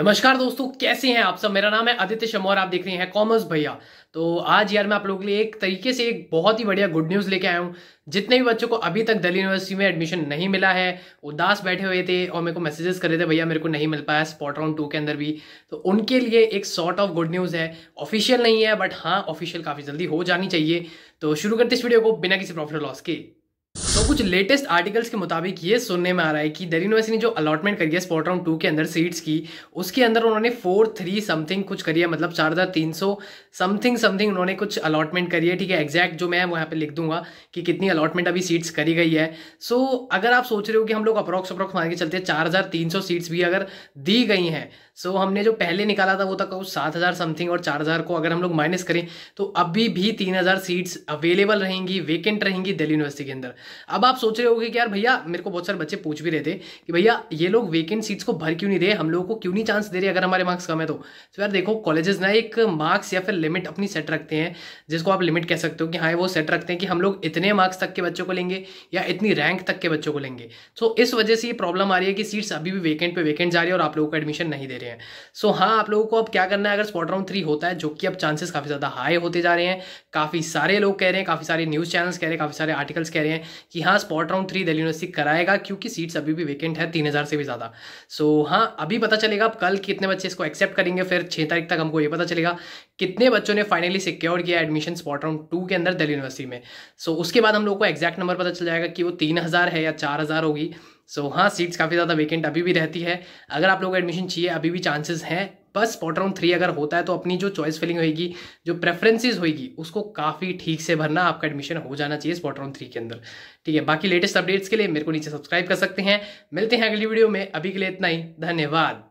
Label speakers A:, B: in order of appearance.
A: नमस्कार दोस्तों कैसे हैं आप सब मेरा नाम है आदित्य शमोर आप देख रहे हैं कॉमर्स भैया तो आज यार मैं आप लोगों के लिए एक तरीके से एक बहुत ही बढ़िया गुड न्यूज़ लेके आया हूँ जितने भी बच्चों को अभी तक दिल्ली यूनिवर्सिटी में एडमिशन नहीं मिला है उदास बैठे हुए थे और मेरे को मैसेजेस कर रहे थे भैया मेरे को नहीं मिल पाया स्पॉट राउंड टू के अंदर भी तो उनके लिए एक सॉर्ट ऑफ गुड न्यूज़ है ऑफिशियल नहीं है बट हाँ ऑफिशियल काफ़ी जल्दी हो जानी चाहिए तो शुरू करते इस वीडियो को बिना किसी प्रॉफिट लॉस के तो कुछ लेटेस्ट आर्टिकल्स के मुताबिक ये सुनने में आ रहा है कि दर यूनिवर्सिटी ने जो अलॉटमेंट करी है स्पॉट राउंड टू के अंदर सीट्स की उसके अंदर उन्होंने फोर थ्री समथिंग कुछ करी है मतलब चार हज़ार तीन सौ समथिंग समथिंग उन्होंने कुछ अलॉटमेंट करी है ठीक है एग्जैक्ट जो मैं वहाँ पे लिख दूंगा कि कितनी अलॉटमेंट अभी सीट्स करी गई है सो so, अगर आप सोच रहे हो कि हम लोग अप्रोक्स अप्रोक्स मान के चलते हैं चार सीट्स भी अगर दी गई हैं सो so, हमने जो पहले निकाला था वो था कुछ सात हज़ार समथिंग और चार हज़ार को अगर हम लोग माइनस करें तो अभी भी तीन हज़ार सीट्स अवेलेबल रहेंगी वेकेंट रहेंगी दिल्ली यूनिवर्सिटी के अंदर अब आप सोच रहे होगे कि यार भैया मेरे को बहुत सारे बच्चे पूछ भी रहे थे कि भैया ये लोग वेकेंट सीट्स को भर क्यों नहीं रहे हम लोगों को क्यों नहीं चांस दे रहे अगर हमारे मार्क्स कम है तो तो यार देखो कॉलेजेस ना एक मार्क्स या फिर लिमिट अपनी सेट रखते हैं जिसको आप लिमिट कह सकते हो कि हाँ वो सेट रखते हैं कि हम लोग इतने मार्क्स तक के बच्चों को लेंगे या इतनी रैंक तक के बच्चों को लेंगे सो इस वजह से ये प्रॉब्लम आ रही है कि सीट्स अभी भी वेकेंट पर वेकेंट जा रही है और आप लोगों को एडमिशन नहीं दे रहे हैं सो so, हाँ आप लोगों को अब क्या करना है अगर स्पॉट राउंड थ्री होता है जो कि अब चांसेस काफ़ी ज़्यादा हाई होते जा रहे हैं काफ़ी सारे लोग कह रहे हैं काफ़ी सारे न्यूज़ चैनल्स कह रहे हैं काफ़ी सारे आर्टिकल्स कह रहे हैं कि हाँ spot round three Delhi university कराएगा क्योंकि सीट्स अभी भी वेकेंट है तीन से भी ज़्यादा सो so, हाँ अभी पता चलेगा अब कल कितने बच्चे इसको एक्सेप्ट करेंगे फिर छः तारीख तक हमको ये पता चलेगा कितने बच्चों ने फाइनली सिक्योर किया एडमिशन स्पॉट राउंड टू के अंदर दिल्ली यूनिवर्सिटी में सो उसके बाद हम लोग को एक्जैक्ट नंबर पता चल जाएगा कि वो तीन है या चार होगी सो so, हाँ सीट्स काफ़ी ज़्यादा वेकेंट अभी भी रहती है अगर आप लोग एडमिशन चाहिए अभी भी चांसेस हैं बस स्पॉट राउंड थ्री अगर होता है तो अपनी जो चॉइस फिलिंग होगी जो प्रेफरेंसेज होगी उसको काफ़ी ठीक से भरना आपका एडमिशन हो जाना चाहिए स्पॉट राउंड थ्री के अंदर ठीक है बाकी लेटेस्ट अपडेट्स के लिए मेरे को नीचे सब्सक्राइब कर सकते हैं मिलते हैं अगली वीडियो में अभी के लिए इतना ही धन्यवाद